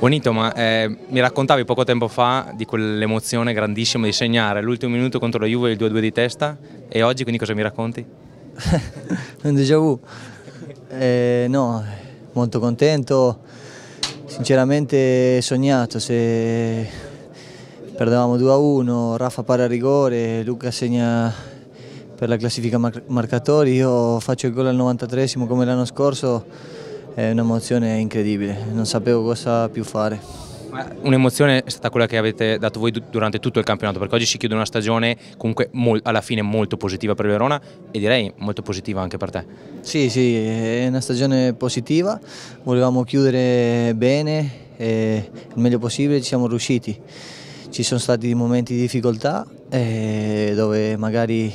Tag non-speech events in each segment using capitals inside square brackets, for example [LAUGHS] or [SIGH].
Bonito, ma eh, mi raccontavi poco tempo fa di quell'emozione grandissima di segnare l'ultimo minuto contro la Juve il 2-2 di testa e oggi quindi cosa mi racconti? [LAUGHS] un déjà vu. Eh, no, molto contento, sinceramente sognato, se perdevamo 2 1, Rafa para rigore, Luca segna per la classifica marcatori, io faccio il gol al 93 come l'anno scorso è un'emozione incredibile, non sapevo cosa più fare. Un'emozione è stata quella che avete dato voi durante tutto il campionato, perché oggi si chiude una stagione comunque alla fine molto positiva per Verona e direi molto positiva anche per te. Sì, sì, è una stagione positiva, volevamo chiudere bene, il meglio possibile ci siamo riusciti. Ci sono stati momenti di difficoltà eh, dove magari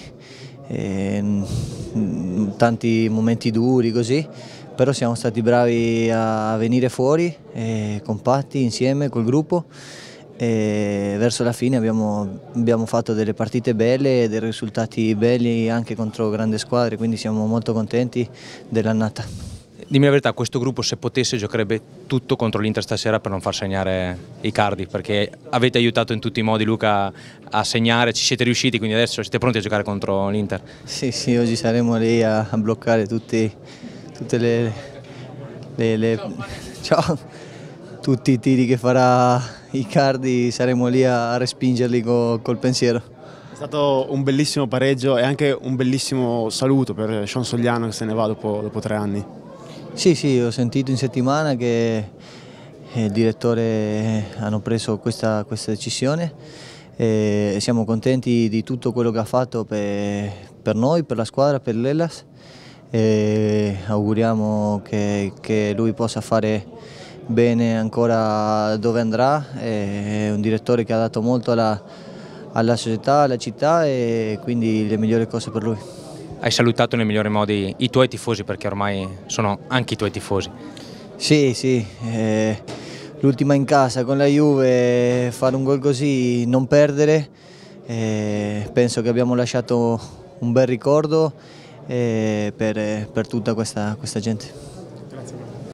Ehm, tanti momenti duri così, però siamo stati bravi a venire fuori, e, eh, compatti insieme col gruppo e verso la fine abbiamo, abbiamo fatto delle partite belle e dei risultati belli anche contro grandi squadre, quindi siamo molto contenti dell'annata. Dimmi la verità, questo gruppo se potesse giocherebbe tutto contro l'Inter stasera per non far segnare i cardi, perché avete aiutato in tutti i modi Luca a segnare, ci siete riusciti, quindi adesso siete pronti a giocare contro l'Inter? Sì, sì, oggi saremo lì a, bloccare tutti, tutte le, le, le ciao, tutti i tiri che farà i Cardi, saremo lì a respingerli col, col pensiero. È stato un bellissimo pareggio e anche un bellissimo saluto per Sean Sogliano che se ne va dopo, dopo tre anni. Sì, sì, ho sentito in settimana che eh, il direttore eh, hanno preso questa, questa decisione e siamo contenti di tutto quello che ha fatto per, per noi, per la squadra, per l'Elas e auguriamo che, che, lui possa fare bene ancora dove andrà, è un direttore che ha dato molto alla, alla società, alla città e quindi le migliori cose per lui hai salutato nei migliori modi i tuoi tifosi perché ormai sono anche i tuoi tifosi. Sì, sì, eh, l'ultima in casa con la Juve, fare un gol così, non perdere, eh, penso che abbiamo lasciato un bel ricordo eh, per, per, tutta questa, questa gente.